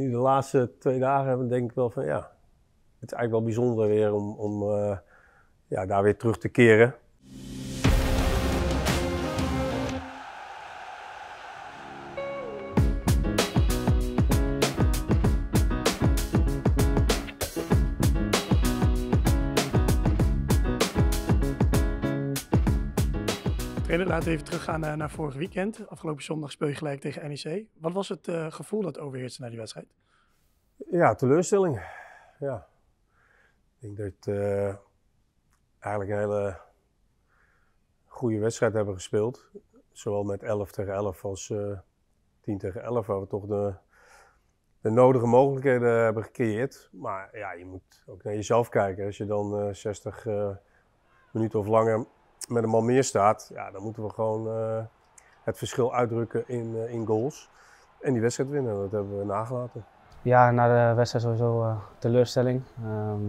nu de laatste twee dagen denk ik wel van ja, het is eigenlijk wel bijzonder weer om, om eh, ja, daar weer terug te keren. Oké, laten we even teruggaan naar, naar vorig weekend. Afgelopen zondag speel je gelijk tegen NEC. Wat was het eh, gevoel dat overheerste naar die wedstrijd? Ja, teleurstelling. Ja. Ik denk dat uh, eigenlijk een hele goede wedstrijd hebben gespeeld. Zowel met 11 tegen 11 als uh, eh, 10 tegen 11, waar we toch de, de nodige mogelijkheden hebben gecreëerd. Maar ja, je moet ook naar jezelf kijken. Als je dan 60 minuten of langer met een man meer staat, ja, dan moeten we gewoon eh, het verschil uitdrukken in, eh, in goals. En die wedstrijd winnen, dat hebben we nagelaten. Ja, na de wedstrijd sowieso eh, teleurstelling. Ehm,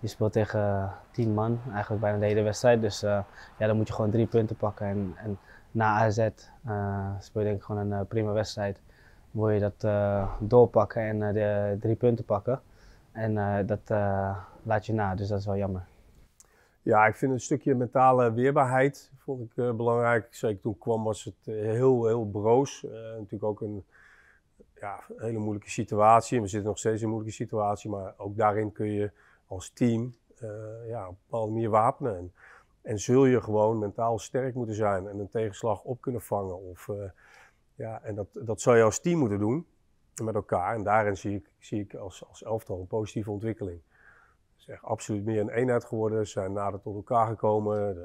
je speelt tegen tien man, eigenlijk bijna de hele wedstrijd. Dus ja, dan moet je gewoon drie punten pakken. En, en na AZ speel je denk ik gewoon een prima wedstrijd. Moet je dat doorpakken en de drie punten pakken. En dat laat je na, dus dat is wel jammer. Ja, ik vind een stukje mentale weerbaarheid vond ik uh, belangrijk. Zeker toen ik kwam was het eh, heel, heel broos. Eh, natuurlijk ook een ja, hele moeilijke situatie. En we zitten nog steeds in een moeilijke situatie. Maar ook daarin kun je als team uh, ja, op een bepaalde manier wapenen. En, en, zul je gewoon mentaal sterk moeten zijn en een tegenslag op kunnen vangen. Of, ja, en dat, dat zou je als team moeten doen met elkaar. En daarin zie ik, zie ik als, als elftal een positieve ontwikkeling absoluut meer een eenheid geworden. Ze zijn nader tot elkaar gekomen. Eh,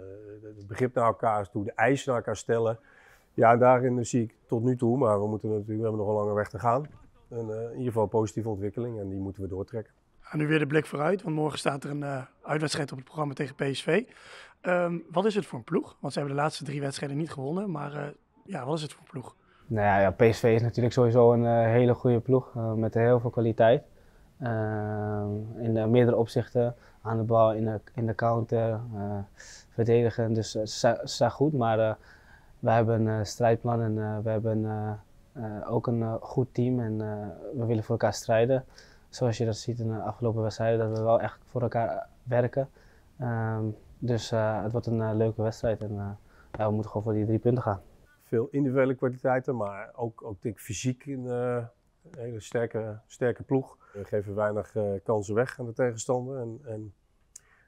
het begrip naar elkaar toe, de eisen naar elkaar stellen. Ja, daarin eh, zie ik tot nu toe, maar we, moeten natuurlijk, we hebben nog een lange weg te gaan. Eh, in ieder geval positieve ontwikkeling en die moeten we doortrekken. En nu weer de blik vooruit, want morgen staat er een uh, uitwedstrijd op het programma tegen PSV. Ehm, wat is het voor een ploeg? Want ze hebben de laatste drie wedstrijden niet gewonnen, maar ja, wat is het voor een ploeg? Nou ja, ja PSV is natuurlijk sowieso een hele goede ploeg met heel veel kwaliteit. Ehm, in eh, meerdere opzichten. Aan de bal, in de, in de counter, eh, verdedigen. Dus het eh, staat goed. Maar we hebben een strijdplan en we hebben ook een goed team. En we willen voor elkaar strijden. Zoals je dat ziet in de afgelopen wedstrijden. Dat we wel echt voor elkaar werken. Ehm, dus het wordt een leuke wedstrijd en we moeten gewoon voor die drie punten gaan. Veel individuele kwaliteiten, maar ook, ook denk ik, fysiek in, een hele sterke, sterke ploeg. We geven weinig eh, kansen weg aan de tegenstander. En, en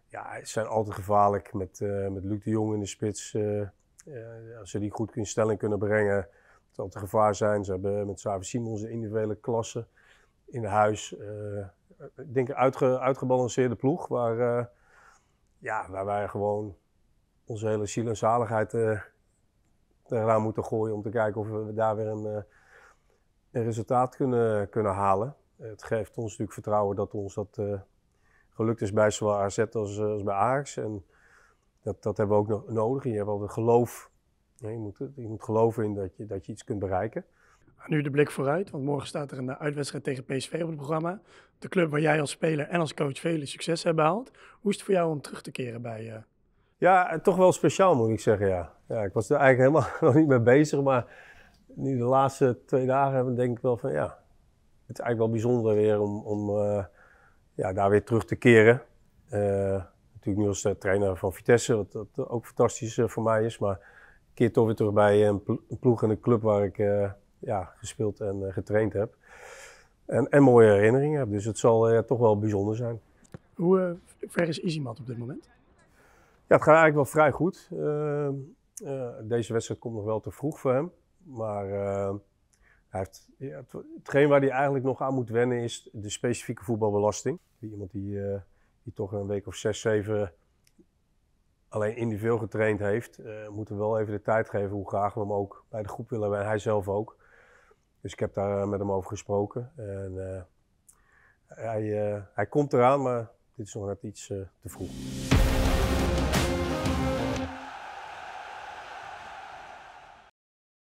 ja, ze zijn altijd gevaarlijk met, eh, met Luc de Jong in de spits. Eh, als ze die goed in stelling kunnen brengen, het het gevaar zijn. Ze hebben met Savi Simons de individuele klasse in huis. ik denk een uitge, uitgebalanceerde ploeg waar, ja, waar wij gewoon onze hele ziel en zaligheid uh, eraan moeten gooien om te kijken of we daar weer een, resultaat kunnen, kunnen halen. Eh, het geeft ons natuurlijk vertrouwen dat ons dat eh, gelukt is bij zowel AZ als, eh, als bij Ajax. En dat, dat hebben we ook nog nodig. Je hebt het geloof. je, moet, je moet geloven in dat je, dat je iets kunt bereiken. Nu de blik vooruit, want morgen staat er een uitwedstrijd tegen PSV op het programma. De club waar jij als speler en als coach vele succes hebt behaald. Hoe is het voor jou om terug te keren bij... je? Ja, toch wel speciaal moet ik zeggen, ja. ja ik was er eigenlijk helemaal nog niet mee bezig, maar nu de laatste twee dagen denk ik wel van ja, het is eigenlijk wel bijzonder weer om, om eh, ja, daar weer terug te keren. Eh, natuurlijk nu als eh, trainer van Vitesse, wat, wat ook fantastisch voor mij is. Maar ik keer toch weer terug bij een, ploeg en een club waar ik ja, gespeeld en getraind heb. En, en, mooie herinneringen heb. Dus het zal toch wel bijzonder zijn. Hoe ver is, Isimat op dit moment? Ja, het gaat eigenlijk wel vrij goed. Ehm, deze wedstrijd komt nog wel te vroeg voor hem. Maar eh, hij hetgeen waar hij eigenlijk nog aan moet wennen is de specifieke voetbalbelasting. Iemand die, eh, die toch een week of zes, zeven alleen individueel getraind heeft, eh, moet moeten wel even de tijd geven hoe graag we hem ook bij de groep willen hebben. hij zelf ook. Dus ik heb daar met hem over gesproken. En, hij, hij komt eraan, maar dit is nog net iets te vroeg.